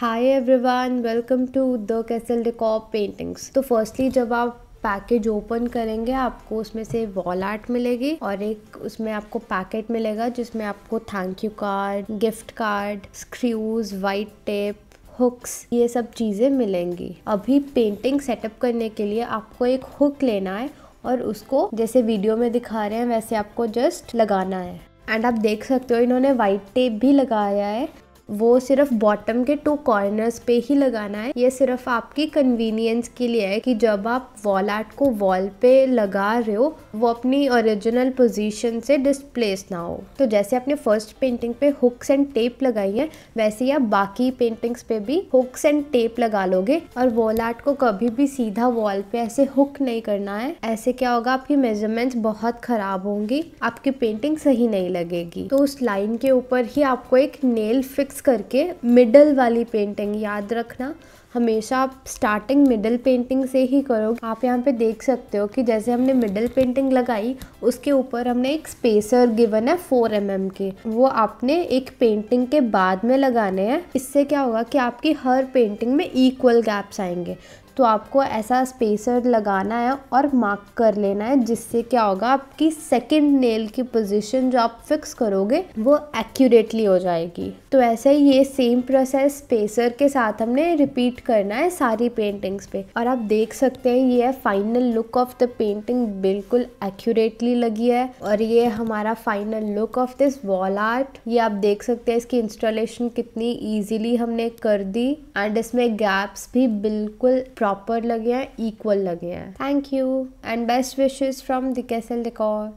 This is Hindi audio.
hi everyone welcome to the castle decor paintings तो फर्स्टली जब आप पैकेज ओपन करेंगे आपको उसमें से वॉल आर्ट मिलेगी और एक उसमें आपको पैकेट मिलेगा जिसमें आपको thank you card gift card screws white tape hooks ये सब चीज़ें मिलेंगी अभी पेंटिंग सेटअप करने के लिए आपको एक हुक लेना है और उसको जैसे वीडियो में दिखा रहे हैं वैसे आपको जस्ट लगाना है एंड आप देख सकते हो इन्होंने वाइट टेप भी लगाया है वो सिर्फ बॉटम के टू कॉर्नर्स पे ही लगाना है ये सिर्फ आपकी कन्वीनियंस के लिए है कि जब आप वॉल आर्ट को वॉल पे लगा रहे हो वो अपनी ओरिजिनल पोजीशन से डिस्प्लेस ना हो तो जैसे आपने फर्स्ट पेंटिंग पे हुक्स एंड टेप लगाई है वैसे ही आप बाकी पेंटिंग्स पे भी हुक्स एंड टेप लगा लोगे और वॉल आर्ट को कभी भी सीधा वॉल पे ऐसे हुक नहीं करना है ऐसे क्या होगा आपकी मेजरमेंट्स बहुत खराब होंगी आपकी पेंटिंग सही नहीं लगेगी तो उस लाइन के ऊपर ही आपको एक नेल फिक्स मिक्स करके मिडल वाली पेंटिंग याद रखना हमेशा आप स्टार्टिंग मिडल पेंटिंग से ही करो आप यहाँ पे देख सकते हो कि जैसे हमने मिडल पेंटिंग लगाई उसके ऊपर हमने एक स्पेसर गिवन है फोर एम mm के वो आपने एक पेंटिंग के बाद में लगाने हैं इससे क्या होगा कि आपकी हर पेंटिंग में इक्वल गैप्स आएंगे तो आपको ऐसा स्पेसर लगाना है और मार्क कर लेना है जिससे क्या होगा आपकी सेकेंड नेल की पोजिशन जो आप फिक्स करोगे वो एक्यूरेटली हो जाएगी तो ऐसे ही ये सेम प्रोसेस स्पेसर के साथ हमने रिपीट करना है सारी पेंटिंग्स पे और आप देख सकते हैं ये है final look of the painting बिल्कुल एक्यूरेटली लगी है और ये हमारा final look of this wall art ये आप देख सकते हैं इसकी इंस्टॉलेशन कितनी ईजिली हमने कर दी एंड इसमें गैप्स भी बिल्कुल प्रॉपर लगे हैं इक्वल लगे हैं thank you and best wishes from the castle decor